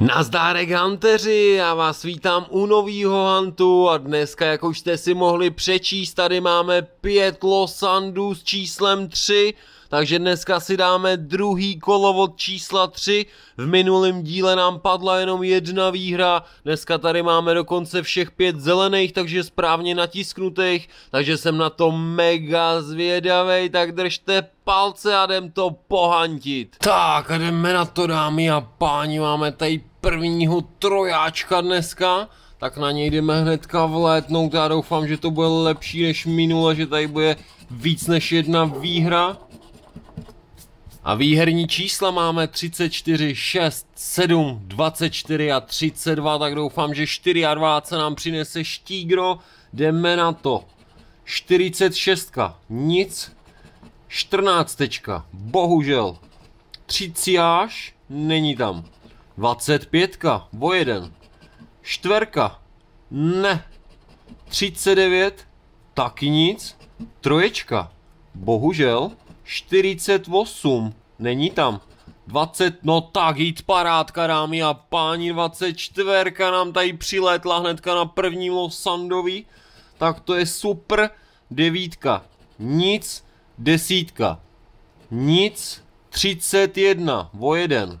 Nazdárek Hunteři, já vás vítám u novýho Huntu a dneska, jak už jste si mohli přečíst, tady máme pět losandů s číslem 3, takže dneska si dáme druhý kolo od čísla 3, v minulém díle nám padla jenom jedna výhra, dneska tady máme dokonce všech pět zelených, takže správně natisknutých, takže jsem na to mega zvědavý. tak držte palce a jdem to pohantit. Tak a jdeme na to dámy a páni, máme tady prvního trojáčka dneska, tak na něj jdeme hnedka vlétnout. Já doufám, že to bude lepší než minule, že tady bude víc než jedna výhra. A výherní čísla máme 34, 6, 7, 24 a 32, tak doufám, že 4 a se nám přinese štígro. Jdeme na to. 46, nic. 14, bohužel. 30, není tam. 25, o jeden. Čtverka, ne. 39, taky nic. Troječka, bohužel. 48, není tam. 20, no tak, jít parádka, dámy a páni, 24 nám tady přilétla hnedka na první losandový. tak to je super, devítka, nic, desítka, nic, 31, o jeden,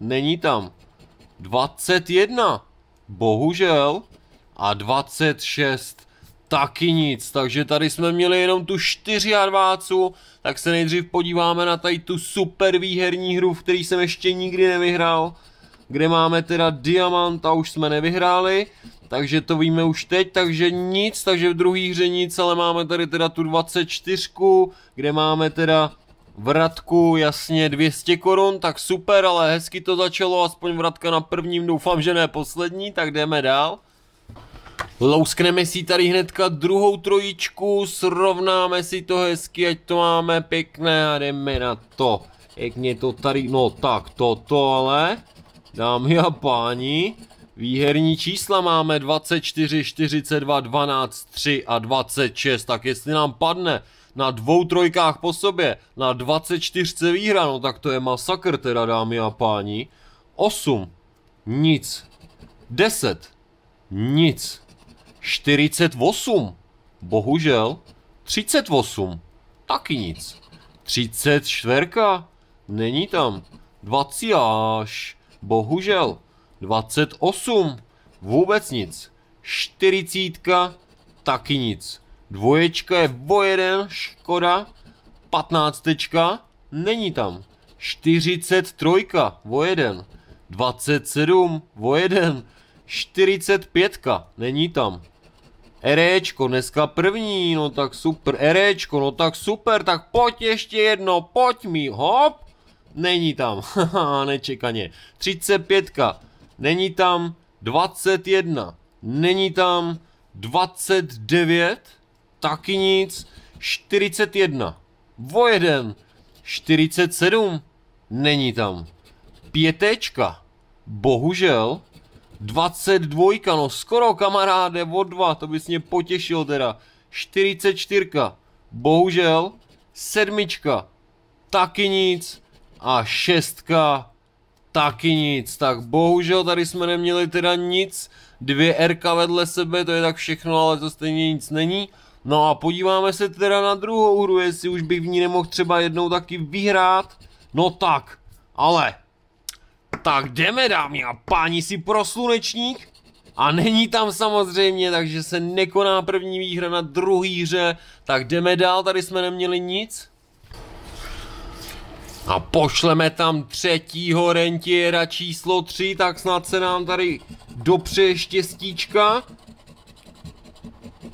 Není tam. 21. Bohužel. A 26. Taky nic. Takže tady jsme měli jenom tu 24. Tak se nejdřív podíváme na tady tu super výherní hru, v který jsem ještě nikdy nevyhrál. Kde máme teda diamant a už jsme nevyhráli. Takže to víme už teď, takže nic, takže v druhé hře nic, ale máme tady teda tu 24, kde máme teda Vratku, jasně, 200 korun, tak super, ale hezky to začalo, aspoň vratka na prvním, doufám, že ne poslední, tak jdeme dál. Louskneme si tady hnedka druhou trojičku, srovnáme si to hezky, ať to máme pěkné a jdeme na to. mě to tady, no tak toto ale, dámy a páni, výherní čísla máme 24, 42, 12, 3 a 26, tak jestli nám padne na dvou trojkách po sobě, na 24 výhra, no tak to je masakr teda dámy a páni. 8, nic, 10, nic, 48, bohužel, 38, taky nic, 34, není tam, 20 až, bohužel, 28, vůbec nic, 40, taky nic. Dvoječka je o škoda. Patnáctečka, není tam. 43 vojeden. 27 vojeden. 45 není tam. Erečko, dneska první, no tak super, Erečko, no tak super, tak pojď ještě jedno, pojď mi, hop, není tam, haha, nečekaně, 35, není tam, 21, není tam, 29, Taky nic. 41. Vo jeden. 47. Není tam. Pětečka. Bohužel. 22. No skoro kamaráde, o dva. To bys mě potěšil teda. 44. Bohužel. Sedmička. Taky nic. A šestka. Taky nic. Tak bohužel tady jsme neměli teda nic. Dvě RK vedle sebe, to je tak všechno, ale to stejně nic není. No a podíváme se teda na druhou hru, jestli už bych v ní nemohl třeba jednou taky vyhrát. No tak, ale... Tak jdeme dámy a páni si pro slunečník. A není tam samozřejmě, takže se nekoná první výhra na druhý hře. Tak jdeme dál, tady jsme neměli nic. A pošleme tam třetího rentiera číslo 3, tak snad se nám tady dopře štěstíčka.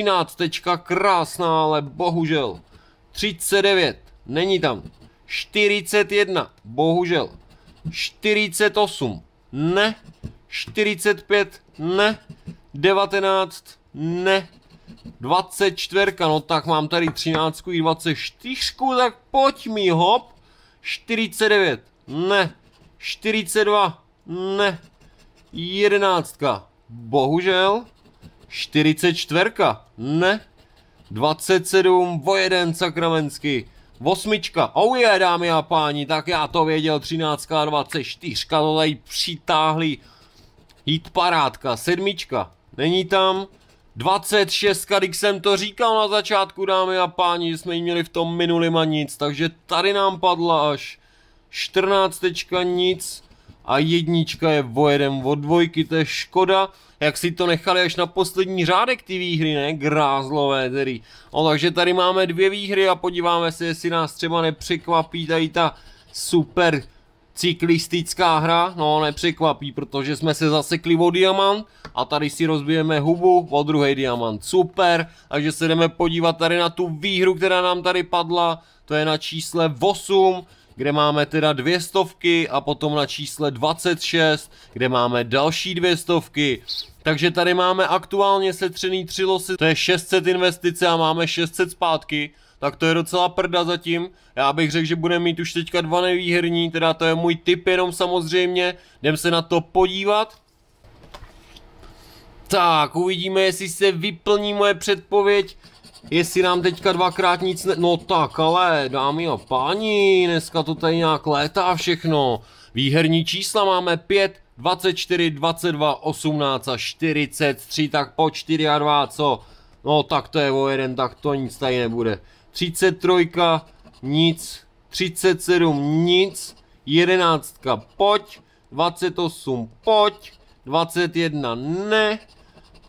13 krásná, ale bohužel. 39, není tam. 41, bohužel. 48, ne. 45, ne. 19, ne. 24, no tak mám tady 13 i 24, tak pojď mi hop. 49, ne. 42, ne. 11, bohužel. 44. Ne. 27. o jeden sakramensky. Osmička. Oh je, dámy a páni, tak já to věděl. 13. a 24. To tady přitáhli. Hit parádka. Sedmička. Není tam. 26, když jsem to říkal na začátku, dámy a páni, že jsme jí měli v tom minulým a nic, takže tady nám padla až 14 nic, a jednička je vojedem od dvojky, to je škoda, jak si to nechali až na poslední řádek ty výhry, ne, grázlové tedy. No takže tady máme dvě výhry a podíváme se, jestli nás třeba nepřekvapí tady ta super cyklistická hra, no nepřekvapí, protože jsme se zasekli o diamant a tady si rozbijeme hubu o druhý diamant, super, takže se jdeme podívat tady na tu výhru, která nám tady padla, to je na čísle 8, kde máme teda dvě stovky a potom na čísle 26, kde máme další dvě stovky. Takže tady máme aktuálně setřený tři losy, to je 600 investice a máme 600 zpátky. Tak to je docela prda zatím. Já bych řekl, že budeme mít už teďka dva nevýherní, teda to je můj tip jenom samozřejmě. Jdem se na to podívat. Tak, uvidíme, jestli se vyplní moje předpověď. Jestli nám teďka dvakrát nic ne... No tak, ale dámy a páni, dneska to tady nějak létá všechno. Výherní čísla máme 5, 24, 22, 18 a 43, tak po 4 a 2, co? No tak to je o jeden, tak to nic tady nebude. 33, nic, 37, nic, 11, pojď, 28, pojď, 21, ne,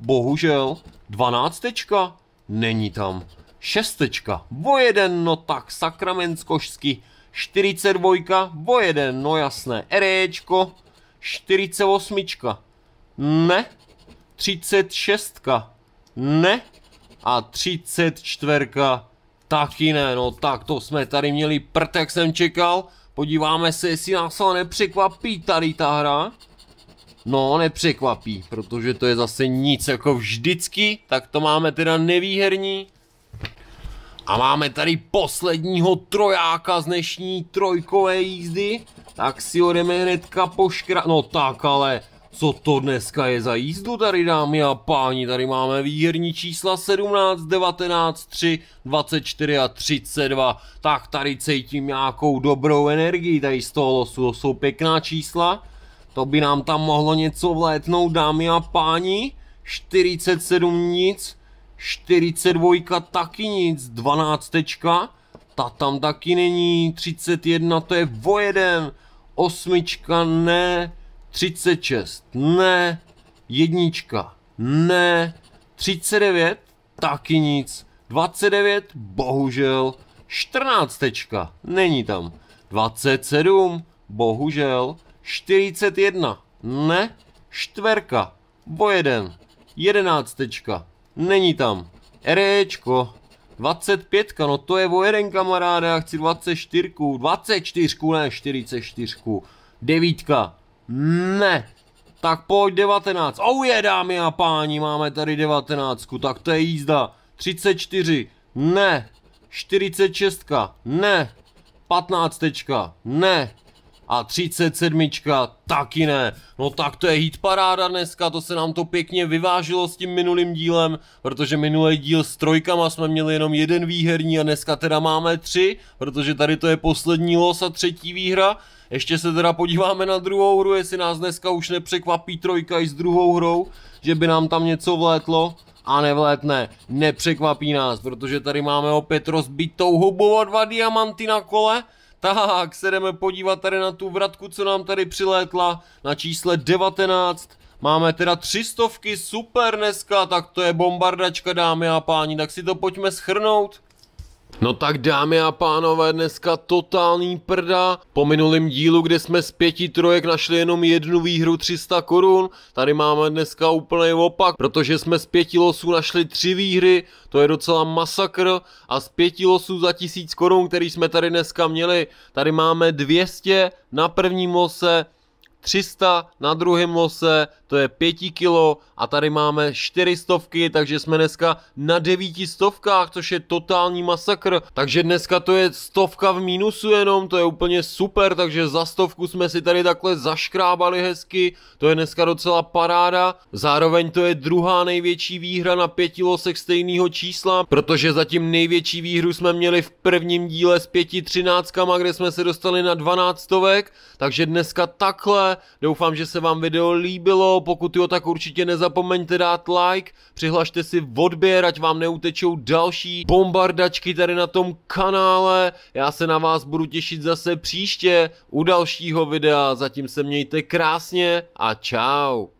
Bohužel, dvanáctečka není tam. Šestečka, Bo jeden, no tak, sakramenskošsky. 42, Bo jeden, no jasné. Erečko, 48, ne. 36, ne. A 34, taky ne, no tak to jsme tady měli prtek, jsem čekal. Podíváme se, jestli nás ale nepřekvapí tady ta hra. No, nepřekvapí, protože to je zase nic jako vždycky, tak to máme teda nevýherní. A máme tady posledního trojáka z dnešní trojkové jízdy, tak si ho jdeme hnedka poškra... No tak ale, co to dneska je za jízdu tady dámy a páni, tady máme výherní čísla 17, 19, 3, 24 a 32, tak tady cítím nějakou dobrou energii tady z toho losu, to jsou pěkná čísla. To by nám tam mohlo něco vlétnout, dámy a páni. 47 nic, 42 taky nic, 12. Ta tam taky není, 31 to je vojeden, osmička ne, 36 ne, jednička ne, 39 taky nic, 29 bohužel, 14 není tam, 27 bohužel, 41. Ne. Štverka. Bo jeden. Jedenáctečka. Není tam. Rečko. 25, no to je o jeden kamaráde, já chci 24, 24, ne 44, 9, ne, tak pojď 19, ouje oh dámy a páni, máme tady 19, tak to je jízda, 34, ne, 46, ne, 15, ne, a 37 taky ne. No tak to je hit paráda dneska, to se nám to pěkně vyvážilo s tím minulým dílem, protože minulý díl s trojkama jsme měli jenom jeden výherní a dneska teda máme tři, protože tady to je poslední los a třetí výhra. Ještě se teda podíváme na druhou hru, jestli nás dneska už nepřekvapí trojka i s druhou hrou, že by nám tam něco vlétlo a nevlétne. Nepřekvapí nás, protože tady máme opět rozbitou hubu a dva diamanty na kole. Tak se jdeme podívat tady na tu vratku, co nám tady přilétla na čísle 19. Máme teda tři stovky, super dneska, tak to je bombardačka dámy a páni, tak si to pojďme schrnout. No tak dámy a pánové, dneska totální prda. Po minulém dílu, kde jsme z pěti trojek našli jenom jednu výhru 300 korun, tady máme dneska úplný opak, protože jsme z pěti losů našli tři výhry, to je docela masakr a z pěti losů za tisíc korun, který jsme tady dneska měli, tady máme 200 na prvním lose, 300 na druhém lose, to je 5 kilo a tady máme 400, takže jsme dneska na 9 stovkách, což je totální masakr. Takže dneska to je stovka v mínusu jenom, to je úplně super, takže za stovku jsme si tady takhle zaškrábali hezky, to je dneska docela paráda. Zároveň to je druhá největší výhra na pěti losech stejného čísla, protože zatím největší výhru jsme měli v prvním díle s pěti třináctkama, kde jsme se dostali na 12 stovek, takže dneska takhle doufám, že se vám video líbilo, pokud jo, tak určitě nezapomeňte dát like, přihlašte si v odběr, ať vám neutečou další bombardačky tady na tom kanále, já se na vás budu těšit zase příště u dalšího videa, zatím se mějte krásně a čau.